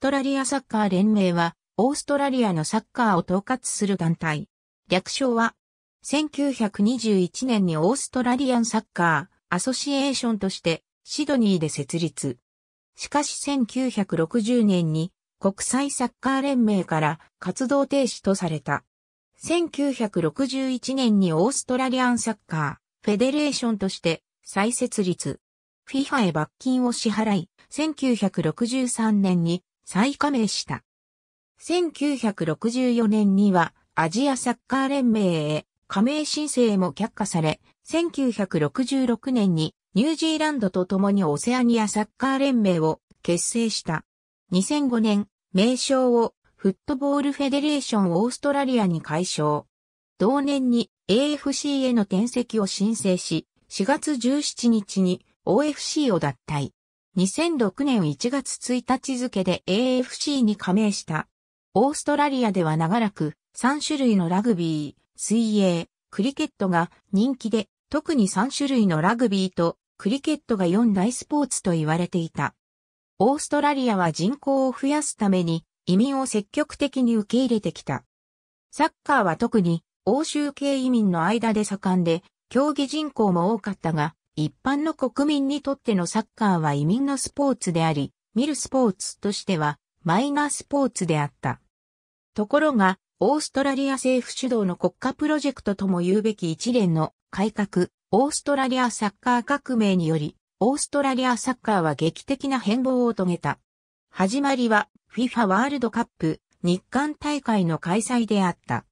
ストラリアサッカー連盟は、オーストラリアのサッカーを統括する団体。略称は、1921年にオーストラリアンサッカーアソシエーションとしてシドニーで設立。しかし1960年に国際サッカー連盟から活動停止とされた。1961年にオーストラリアンサッカーフェデレーションとして再設立。FIFA へ罰金を支払い、1963年に再加盟した。1964年にはアジアサッカー連盟へ加盟申請も却下され、1966年にニュージーランドと共にオセアニアサッカー連盟を結成した。2005年、名称をフットボールフェデレーションオーストラリアに解消。同年に AFC への転籍を申請し、4月17日に OFC を脱退。2006年1月1日付で AFC に加盟した。オーストラリアでは長らく3種類のラグビー、水泳、クリケットが人気で、特に3種類のラグビーとクリケットが4大スポーツと言われていた。オーストラリアは人口を増やすために移民を積極的に受け入れてきた。サッカーは特に欧州系移民の間で盛んで、競技人口も多かったが、一般の国民にとってのサッカーは移民のスポーツであり、見るスポーツとしてはマイナースポーツであった。ところが、オーストラリア政府主導の国家プロジェクトとも言うべき一連の改革、オーストラリアサッカー革命により、オーストラリアサッカーは劇的な変貌を遂げた。始まりは FIFA ワールドカップ日韓大会の開催であった。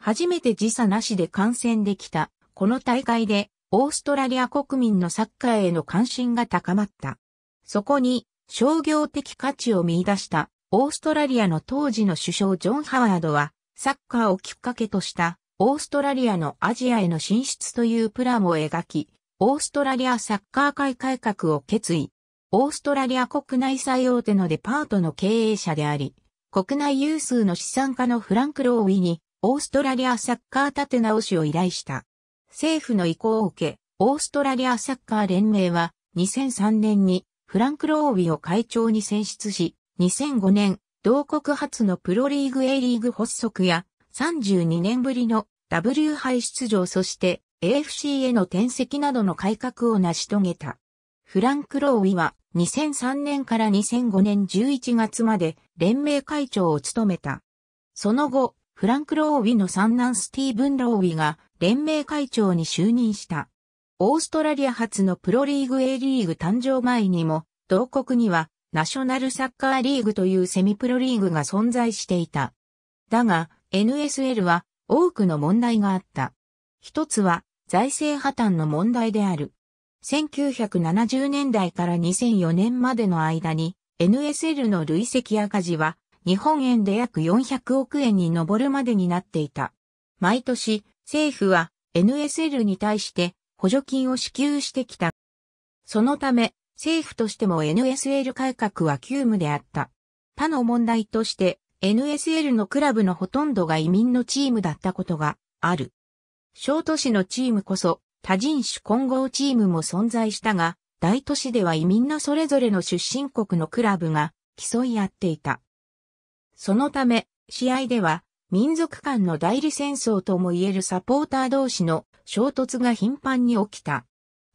初めて時差なしで観戦できた。この大会でオーストラリア国民のサッカーへの関心が高まった。そこに商業的価値を見出したオーストラリアの当時の首相ジョン・ハワードはサッカーをきっかけとしたオーストラリアのアジアへの進出というプランを描き、オーストラリアサッカー界改革を決意。オーストラリア国内最大手のデパートの経営者であり、国内有数の資産家のフランク・ローウィにオーストラリアサッカー立て直しを依頼した。政府の意向を受け、オーストラリアサッカー連盟は2003年にフランク・ロービを会長に選出し、2005年、同国初のプロリーグ A リーグ発足や32年ぶりの W 杯出場そして AFC への転籍などの改革を成し遂げた。フランク・ローィは2003年から2005年11月まで連盟会長を務めた。その後、フランク・ローウィの三男スティーブン・ローウィが連盟会長に就任した。オーストラリア初のプロリーグ A リーグ誕生前にも、同国にはナショナルサッカーリーグというセミプロリーグが存在していた。だが、NSL は多くの問題があった。一つは財政破綻の問題である。1970年代から2004年までの間に NSL の累積赤字は日本円で約400億円に上るまでになっていた。毎年政府は NSL に対して補助金を支給してきた。そのため、政府としても NSL 改革は急務であった。他の問題として、NSL のクラブのほとんどが移民のチームだったことがある。小都市のチームこそ多人種混合チームも存在したが、大都市では移民のそれぞれの出身国のクラブが競い合っていた。そのため、試合では民族間の代理戦争とも言えるサポーター同士の衝突が頻繁に起きた。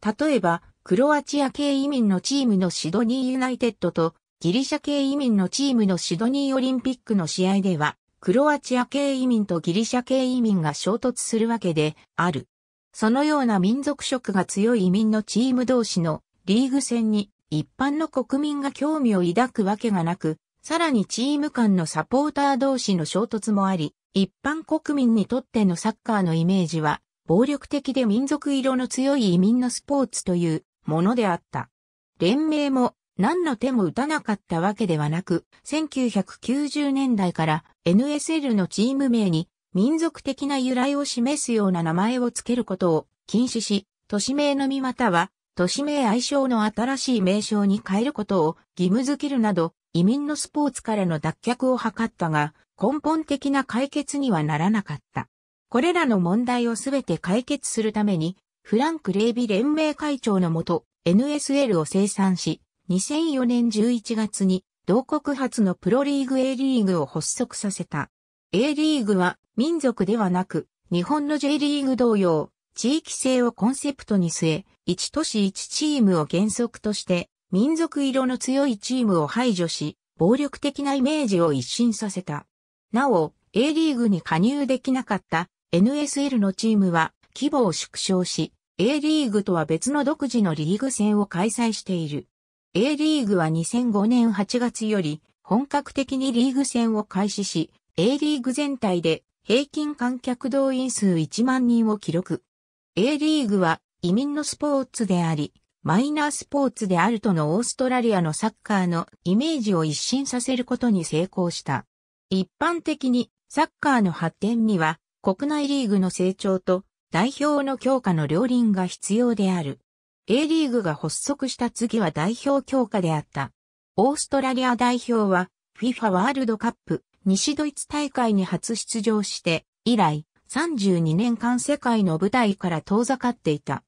例えば、クロアチア系移民のチームのシドニーユナイテッドとギリシャ系移民のチームのシドニーオリンピックの試合では、クロアチア系移民とギリシャ系移民が衝突するわけである。そのような民族色が強い移民のチーム同士のリーグ戦に一般の国民が興味を抱くわけがなく、さらにチーム間のサポーター同士の衝突もあり、一般国民にとってのサッカーのイメージは、暴力的で民族色の強い移民のスポーツというものであった。連盟も何の手も打たなかったわけではなく、1990年代から NSL のチーム名に民族的な由来を示すような名前を付けることを禁止し、都市名のみまたは都市名愛称の新しい名称に変えることを義務づけるなど、移民のスポーツからの脱却を図ったが、根本的な解決にはならなかった。これらの問題をすべて解決するために、フランク・レイビ連盟会長のもと、NSL を生産し、2004年11月に、同国初のプロリーグ A リーグを発足させた。A リーグは、民族ではなく、日本の J リーグ同様、地域性をコンセプトに据え、1都市1チームを原則として、民族色の強いチームを排除し、暴力的なイメージを一新させた。なお、A リーグに加入できなかった NSL のチームは規模を縮小し、A リーグとは別の独自のリーグ戦を開催している。A リーグは2005年8月より本格的にリーグ戦を開始し、A リーグ全体で平均観客動員数1万人を記録。A リーグは移民のスポーツであり、マイナースポーツであるとのオーストラリアのサッカーのイメージを一新させることに成功した。一般的にサッカーの発展には国内リーグの成長と代表の強化の両輪が必要である。A リーグが発足した次は代表強化であった。オーストラリア代表は FIFA ワールドカップ西ドイツ大会に初出場して以来32年間世界の舞台から遠ざかっていた。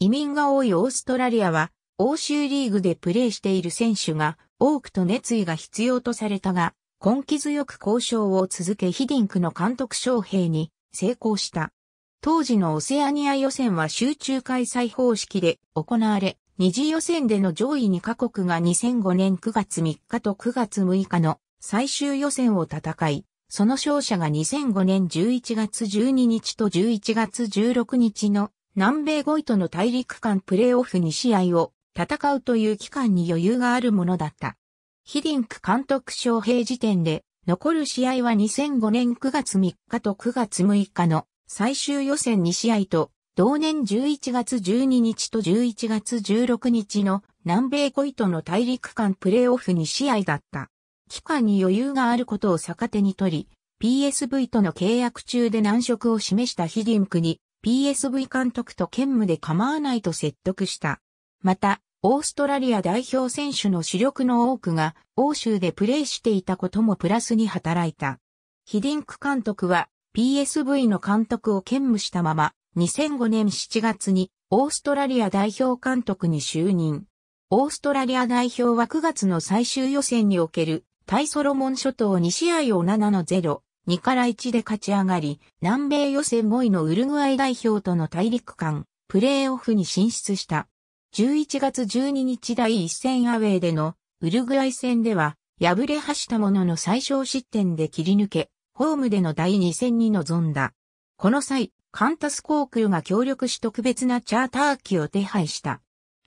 移民が多いオーストラリアは、欧州リーグでプレーしている選手が多くと熱意が必要とされたが、根気強く交渉を続けヒディンクの監督招聘に成功した。当時のオセアニア予選は集中開催方式で行われ、二次予選での上位2カ国が2005年9月3日と9月6日の最終予選を戦い、その勝者が2005年11月12日と11月16日の南米5位との大陸間プレーオフ2試合を戦うという期間に余裕があるものだった。ヒディンク監督招聘時点で、残る試合は2005年9月3日と9月6日の最終予選2試合と、同年11月12日と11月16日の南米5位との大陸間プレーオフ2試合だった。期間に余裕があることを逆手にとり、PSV との契約中で難色を示したヒディンクに PSV 監督と兼務で構わないと説得した。また、オーストラリア代表選手の主力の多くが欧州でプレーしていたこともプラスに働いた。ヒディンク監督は PSV の監督を兼務したまま2005年7月にオーストラリア代表監督に就任。オーストラリア代表は9月の最終予選におけるタイソロモン諸島2試合を7の0 2から1で勝ち上がり、南米予選5位のウルグアイ代表との大陸間、プレーオフに進出した。11月12日第1戦アウェイでのウルグアイ戦では、敗れはしたものの最小失点で切り抜け、ホームでの第2戦に臨んだ。この際、カンタス航空が協力し特別なチャーター機を手配した。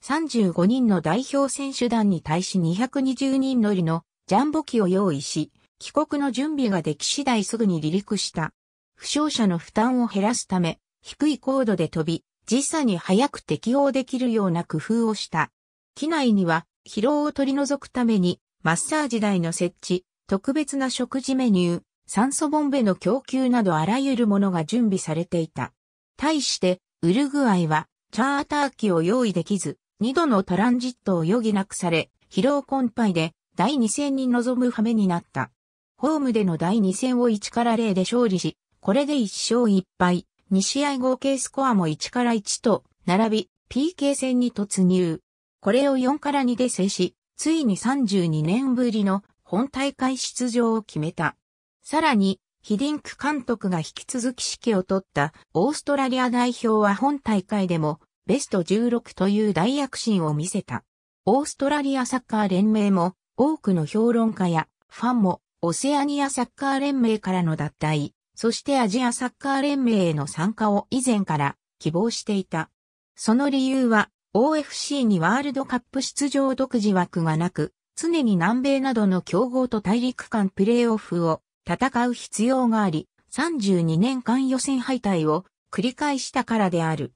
35人の代表選手団に対し220人乗りのジャンボ機を用意し、帰国の準備ができ次第すぐに離陸した。負傷者の負担を減らすため、低い高度で飛び、時差に早く適応できるような工夫をした。機内には疲労を取り除くために、マッサージ台の設置、特別な食事メニュー、酸素ボンベの供給などあらゆるものが準備されていた。対して、ウルグアイは、チャーター機を用意できず、二度のトランジットを余儀なくされ、疲労困憊で、第二戦に臨む羽目になった。ホームでの第2戦を1から0で勝利し、これで1勝1敗、2試合合計スコアも1から1と並び、PK 戦に突入。これを4から2で制し、ついに32年ぶりの本大会出場を決めた。さらに、ヒディンク監督が引き続き指揮を取ったオーストラリア代表は本大会でもベスト16という大躍進を見せた。オーストラリアサッカー連盟も多くの評論家やファンもオセアニアサッカー連盟からの脱退、そしてアジアサッカー連盟への参加を以前から希望していた。その理由は、OFC にワールドカップ出場独自枠がなく、常に南米などの競合と大陸間プレーオフを戦う必要があり、32年間予選敗退を繰り返したからである。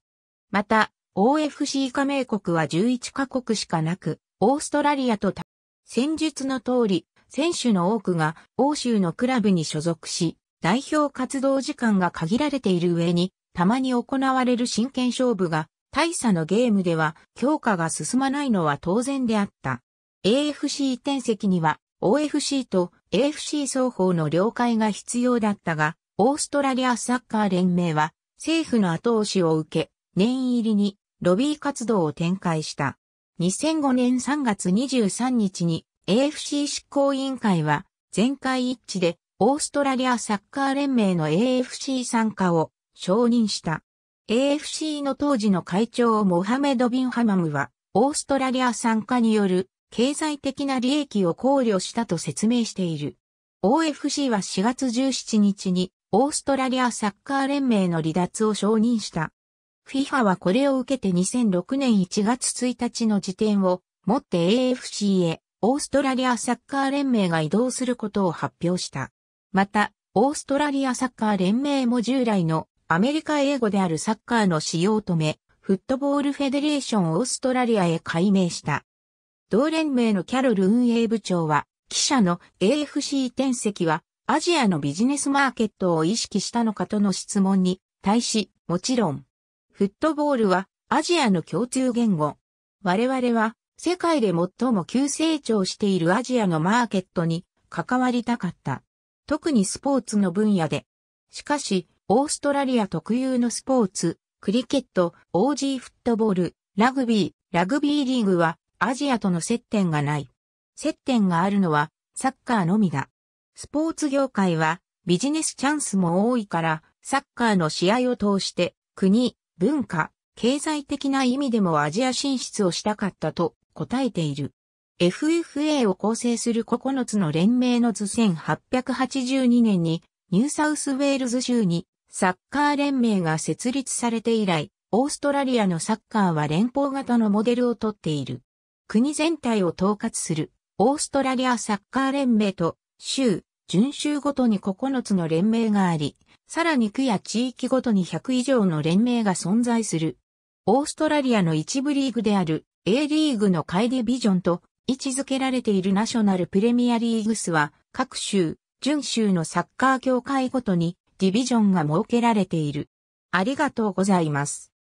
また、OFC 加盟国は11カ国しかなく、オーストラリアと戦術の通り、選手の多くが欧州のクラブに所属し、代表活動時間が限られている上に、たまに行われる真剣勝負が、大差のゲームでは強化が進まないのは当然であった。AFC 移転席には OFC と AFC 双方の了解が必要だったが、オーストラリアサッカー連盟は政府の後押しを受け、念入りにロビー活動を展開した。2005年3月23日に AFC 執行委員会は全会一致でオーストラリアサッカー連盟の AFC 参加を承認した。AFC の当時の会長モハメド・ビンハマムはオーストラリア参加による経済的な利益を考慮したと説明している。OFC は4月17日にオーストラリアサッカー連盟の離脱を承認した。FIFA はこれを受けて2006年1月1日の時点をもって AFC へオーストラリアサッカー連盟が移動することを発表した。また、オーストラリアサッカー連盟も従来のアメリカ英語であるサッカーの使用を止め、フットボールフェデレーションオーストラリアへ改名した。同連盟のキャロル運営部長は、記者の AFC 転籍はアジアのビジネスマーケットを意識したのかとの質問に対し、もちろん、フットボールはアジアの共通言語。我々は世界で最も急成長しているアジアのマーケットに関わりたかった。特にスポーツの分野で。しかし、オーストラリア特有のスポーツ、クリケット、オージーフットボール、ラグビー、ラグビーリーグはアジアとの接点がない。接点があるのはサッカーのみだ。スポーツ業界はビジネスチャンスも多いからサッカーの試合を通して国、文化、経済的な意味でもアジア進出をしたかったと答えている。FFA を構成する9つの連盟の図1882年にニューサウスウェールズ州にサッカー連盟が設立されて以来、オーストラリアのサッカーは連邦型のモデルをとっている。国全体を統括するオーストラリアサッカー連盟と州、順州ごとに9つの連盟があり、さらに区や地域ごとに100以上の連盟が存在する。オーストラリアの一部リーグである A リーグの下ディビジョンと位置づけられているナショナルプレミアリーグスは各州、準州のサッカー協会ごとにディビジョンが設けられている。ありがとうございます。